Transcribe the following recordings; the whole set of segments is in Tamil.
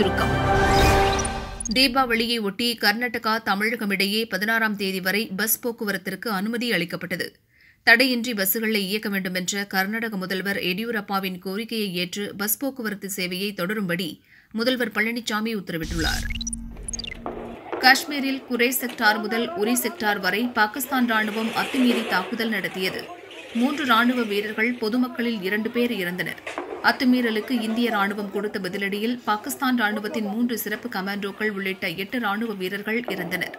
சுருக்கம் தீபாவளியை ஒட்டி கர்நாடகா தமிழகம் இடையே பதினாறாம் தேதி வரை பஸ் போக்குவரத்திற்கு அனுமதி அளிக்கப்பட்டது தடையின்றி பஸ்ஸுகளை இயக்க வேண்டும் என்ற கர்நாடக முதல்வர் எடியூரப்பாவின் கோரிக்கையை ஏற்று பஸ் போக்குவரத்து சேவையை தொடரும்படி முதல்வர் பழனிசாமி உத்தரவிட்டுள்ளார் காஷ்மீரில் குரே செக்டார் முதல் உரி செக்டார் வரை பாகிஸ்தான் ராணுவம் அத்துமீறி தாக்குதல் நடத்தியது மூன்று ராணுவ வீரர்கள் பொதுமக்களில் இரண்டு பேர் இறந்தனர் அத்துமீறலுக்கு இந்திய ராணுவம் கொடுத்த பதிலடியில் பாகிஸ்தான் ராணுவத்தின் மூன்று சிறப்பு கமாண்டோக்கள் உள்ளிட்ட எட்டு ராணுவ வீரர்கள் இறந்தனர்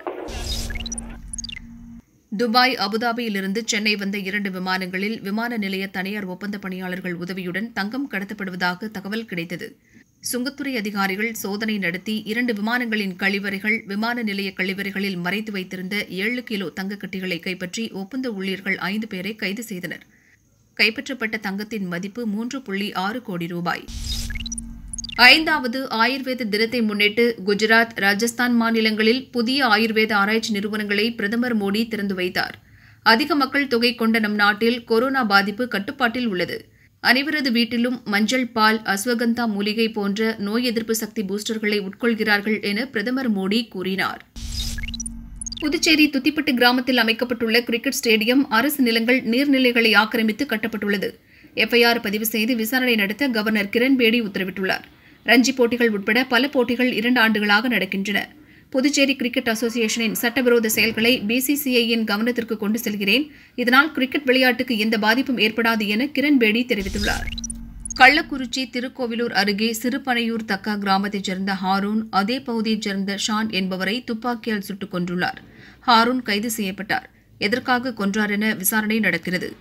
துபாய் அபுதாபியிலிருந்து சென்னை வந்த இரண்டு விமானங்களில் விமான நிலைய தனியார் ஒப்பந்த பணியாளர்கள் உதவியுடன் தங்கம் கடத்தப்படுவதாக தகவல் கிடைத்தது சுங்கத்துறை அதிகாரிகள் சோதனை நடத்தி இரண்டு விமானங்களின் கழிவறைகள் விமான நிலைய கழிவறைகளில் மறைத்து வைத்திருந்த ஏழு கிலோ தங்கக்கட்டிகளை கைப்பற்றி ஒப்பந்த ஊழியர்கள் ஐந்து பேரை கைது செய்தனா் கைப்பற்றப்பட்ட தங்கத்தின் மதிப்பு மூன்று புள்ளி ஆறு கோடி ரூபாய் ஐந்தாவது ஆயுர்வேத தினத்தை முன்னிட்டு குஜராத் ராஜஸ்தான் மாநிலங்களில் புதிய ஆயுர்வேத ஆராய்ச்சி நிறுவனங்களை பிரதமர் மோடி திறந்து வைத்தார் அதிக மக்கள் தொகை கொண்ட நம் நாட்டில் கொரோனா பாதிப்பு கட்டுப்பாட்டில் உள்ளது அனைவரது வீட்டிலும் மஞ்சள் பால் அஸ்வகந்தா மூலிகை போன்ற நோய் எதிர்ப்பு சக்தி பூஸ்டர்களை உட்கொள்கிறார்கள் என பிரதமர் மோடி கூறினார் புதுச்சேரி துத்திப்பட்டு கிராமத்தில் அமைக்கப்பட்டுள்ள கிரிக்கெட் ஸ்டேடியம் அரசு நிலங்கள் நீர்நிலைகளை ஆக்கிரமித்து கட்டப்பட்டுள்ளது எஃப்ஐஆர் பதிவு செய்து விசாரணை நடத்த கவர்னர் கிரண்பேடி உத்தரவிட்டுள்ளார் ரஞ்சி போட்டிகள் உட்பட பல போட்டிகள் இரண்டு ஆண்டுகளாக நடக்கின்றன புதுச்சேரி கிரிக்கெட் அசோசியேஷனின் சட்டவிரோத செயல்களை பிசிசிஐயின் கவனத்திற்கு கொண்டு செல்கிறேன் இதனால் கிரிக்கெட் விளையாட்டுக்கு எந்த பாதிப்பும் ஏற்படாது என கிரண் பேடி தெரிவித்துள்ளார் கள்ளக்குறிச்சி திருக்கோவிலூர் அருகே சிறுபனையூர் தக்கா கிராமத்தைச் சேர்ந்த ஹாரூன் அதே பகுதியைச் சேர்ந்த ஷான் என்பவரை துப்பாக்கியால் சுட்டுக் கொன்றுள்ளார் ஹாரூன் கைது செய்யப்பட்டார் எதற்காக கொன்றார் என விசாரணை நடக்கிறது